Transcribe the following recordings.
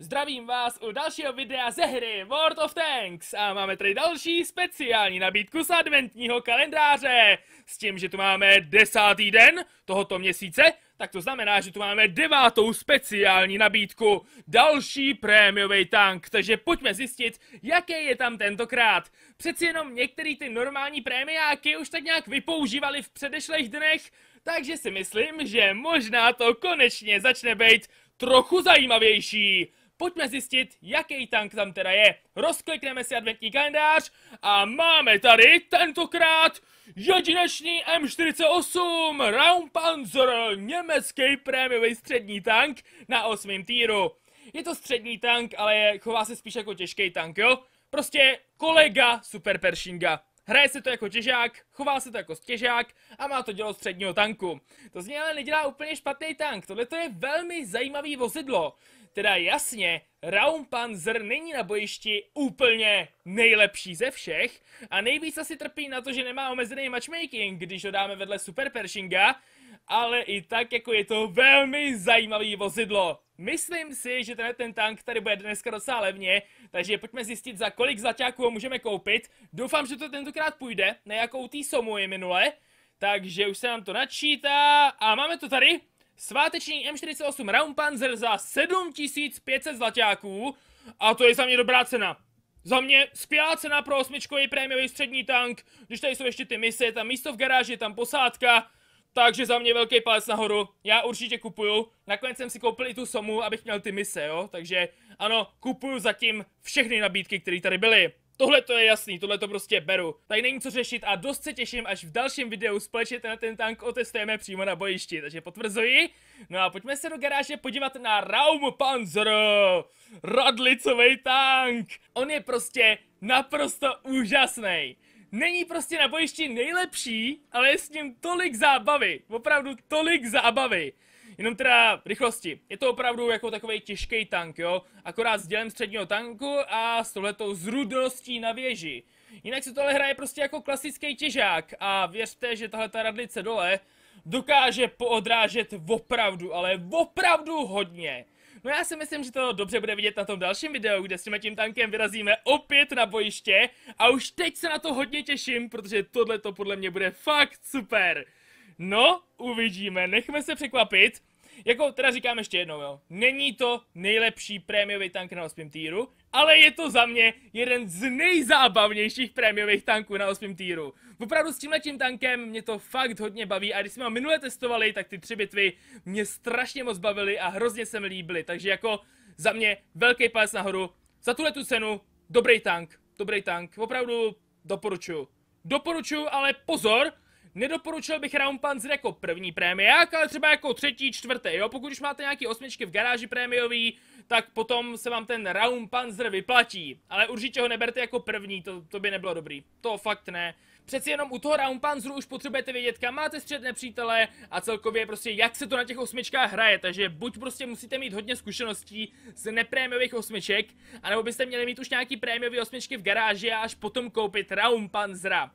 Zdravím vás u dalšího videa ze hry World of Tanks a máme tady další speciální nabídku z adventního kalendáře. S tím, že tu máme desátý den tohoto měsíce, tak to znamená, že tu máme devátou speciální nabídku. Další prémiový tank, takže pojďme zjistit, jaké je tam tentokrát. Přeci jenom některý ty normální prémiáky už tak nějak vypoužívali v předešlých dnech, takže si myslím, že možná to konečně začne být trochu zajímavější pojďme zjistit, jaký tank tam teda je. Rozklikneme si adventní kalendář a máme tady tentokrát jedinečný M48 Raumpanzer, německý prémiový střední tank na osmém týru. Je to střední tank, ale je, chová se spíš jako těžký tank, jo? Prostě kolega Super Pershinga. Hraje se to jako těžák, chová se to jako stěžák a má to dělo středního tanku. To z něj ale nedělá úplně špatný tank, tohle to je velmi zajímavý vozidlo. Teda jasně, Raumpanzer není na bojišti úplně nejlepší ze všech a nejvíc asi trpí na to, že nemá omezený matchmaking, když ho dáme vedle Super Pershinga, ale i tak jako je to velmi zajímavý vozidlo. Myslím si, že tenhle ten tank tady bude dneska docela levně, takže pojďme zjistit, za kolik zaťáků ho můžeme koupit. Doufám, že to tentokrát půjde, nejakou jakou tý somu je minule. Takže už se nám to načítá a máme to tady sváteční M48 Panzer za 7500 zlatáků a to je za mě dobrá cena. Za mě skvělá cena pro osmičkový prémiový střední tank, když tady jsou ještě ty mise, je tam místo v garáži, je tam posádka, takže za mě velký palec nahoru, já určitě kupuju. Nakonec jsem si koupil i tu somu, abych měl ty mise, jo, takže ano, kupuju zatím všechny nabídky, které tady byly. Tohle to je jasný, tohle to prostě beru. Tady není co řešit a dost se těším, až v dalším videu společně na ten tank otestujeme přímo na bojišti, takže potvrzuji. No a pojďme se do garáže podívat na Raum Panzer, radlicový tank. On je prostě naprosto úžasný. Není prostě na bojišti nejlepší, ale je s ním tolik zábavy, opravdu tolik zábavy. Jenom teda rychlosti. Je to opravdu jako takový těžký tank, jo? Akorát s dělem středního tanku a s tohletou zrudností na věži. Jinak se tohle hraje prostě jako klasický těžák a věřte, že tahle ta radlice dole dokáže poodrážet opravdu, ale opravdu hodně. No já si myslím, že to dobře bude vidět na tom dalším videu, kde s tím, tím tankem vyrazíme opět na bojiště a už teď se na to hodně těším, protože tohle to podle mě bude fakt super. No, uvidíme, nechme se překvapit. Jako teda říkám ještě jednou, jo. Není to nejlepší prémiový tank na 8. týru, ale je to za mě jeden z nejzábavnějších prémiových tanků na 8. týru. Opravdu s tím tankem mě to fakt hodně baví a když jsme ho minule testovali, tak ty tři bitvy mě strašně moc bavily a hrozně se mi líbily, takže jako za mě velký palec nahoru. Za tuhle tu cenu, dobrý tank, dobrý tank, opravdu doporučuju. Doporučuju, ale pozor, Nedoporučil bych Raumpanzer jako první prémiák, ale třeba jako třetí, čtvrté. jo? Pokud už máte nějaký osmičky v garáži prémiový, tak potom se vám ten Raumpanzer vyplatí. Ale určitě ho neberte jako první, to, to by nebylo dobrý. To fakt ne. Přeci jenom u toho Raumpanzeru už potřebujete vědět, kam máte střed nepřítele a celkově prostě jak se to na těch osmičkách hraje, takže buď prostě musíte mít hodně zkušeností z neprémiových osmiček, anebo byste měli mít už nějaký prémiový osmičky v garáži a až potom koupit Raumpanzera.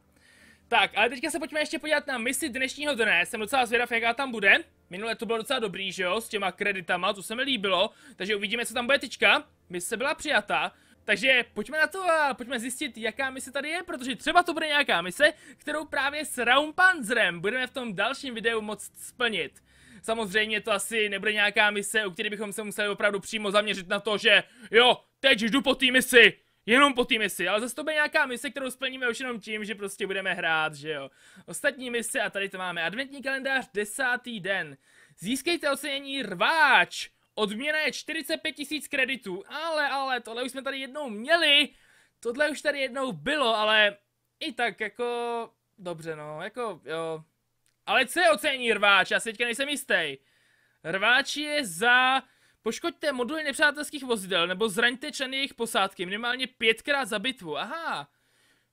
Tak, ale teďka se pojďme ještě podívat na misi dnešního dne. Jsem docela zvědav, jaká tam bude. Minule to bylo docela dobrý, že jo, s těma kreditama, to se mi líbilo. Takže uvidíme, co tam bude teďka. Mise byla přijata. Takže pojďme na to a pojďme zjistit, jaká mise tady je, protože třeba to bude nějaká mise, kterou právě s Raumpanzerem budeme v tom dalším videu moc splnit. Samozřejmě to asi nebude nějaká mise, u které bychom se museli opravdu přímo zaměřit na to, že jo, teď jdu po té misi, Jenom po té misi, ale zase to bude nějaká mise, kterou splníme už jenom tím, že prostě budeme hrát, že jo. Ostatní mise a tady to máme. Adventní kalendář, desátý den. Získejte ocenění Rváč. Odměna je 45 tisíc kreditů. Ale, ale, tohle už jsme tady jednou měli. Tohle už tady jednou bylo, ale i tak jako... Dobře no, jako jo. Ale co je ocenění Rváč? Já si teďka nejsem jistý. Rváč je za Poškoďte moduly nepřátelských vozidel nebo zraňte členy jejich posádky minimálně pětkrát za bitvu. Aha.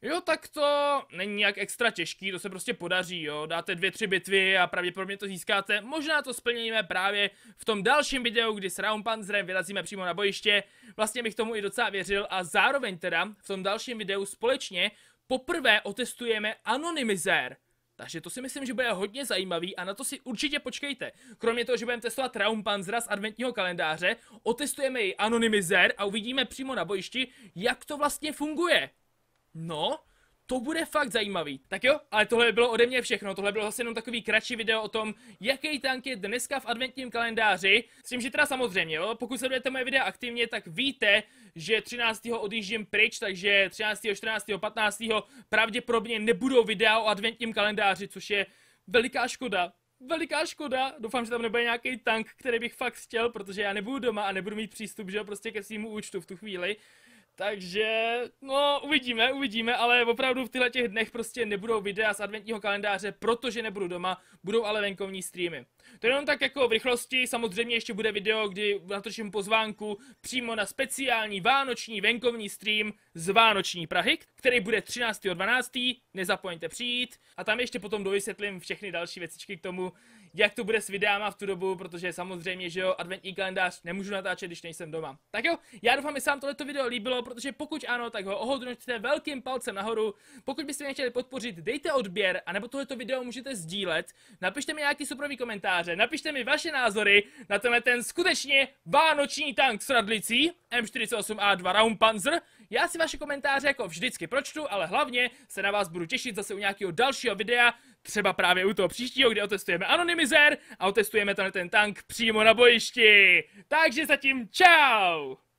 Jo, tak to není nějak extra těžký, to se prostě podaří, jo. Dáte dvě, tři bitvy a pravděpodobně to získáte. Možná to splníme právě v tom dalším videu, kdy s Raumpanzerem vyrazíme přímo na bojiště. Vlastně bych tomu i docela věřil a zároveň teda v tom dalším videu společně poprvé otestujeme anonymizér. Takže to si myslím, že bude hodně zajímavý a na to si určitě počkejte. Kromě toho, že budeme testovat Raumpanzera z adventního kalendáře, otestujeme i Anonymizer a uvidíme přímo na bojišti, jak to vlastně funguje. No, to bude fakt zajímavý. Tak jo, ale tohle bylo ode mě všechno, tohle bylo zase jenom takový kratší video o tom, jaký tank je dneska v adventním kalendáři. S tím, že teda samozřejmě, jo, pokud sledujete moje videa aktivně, tak víte, že 13. odjíždím pryč, takže 13., 14., 15. pravděpodobně nebudou videa o adventním kalendáři, což je veliká škoda. Veliká škoda, doufám, že tam nebude nějaký tank, který bych fakt chtěl, protože já nebudu doma a nebudu mít přístup, že jo, prostě ke svýmu účtu v tu chvíli. Takže, no, uvidíme, uvidíme, ale opravdu v tyhle těch dnech prostě nebudou videa z adventního kalendáře, protože nebudu doma, budou ale venkovní streamy. To jenom tak jako v rychlosti, samozřejmě ještě bude video, kdy natočím pozvánku přímo na speciální vánoční venkovní stream z Vánoční Prahy, který bude 13.12., nezapomeňte přijít. A tam ještě potom dovysvětlím všechny další věcičky k tomu, jak to bude s videama v tu dobu, protože samozřejmě, že jo, adventní kalendář nemůžu natáčet, když nejsem doma. Tak jo, já doufám, že se vám tohleto video líbilo, protože pokud ano, tak ho ohodnoťte velkým palcem nahoru. Pokud byste mě chtěli podpořit, dejte odběr, anebo tohleto video můžete sdílet. Napište mi nějaký suprový komentáře, napište mi vaše názory na tenhle ten skutečně vánoční tank s radlicí M48A2 Panzer. Já si vaše komentáře jako vždycky pročtu, ale hlavně se na vás budu těšit zase u nějakého dalšího videa, třeba právě u toho příštího, kde otestujeme anonymizer, a otestujeme tenhle ten tank přímo na bojišti. Takže zatím čau!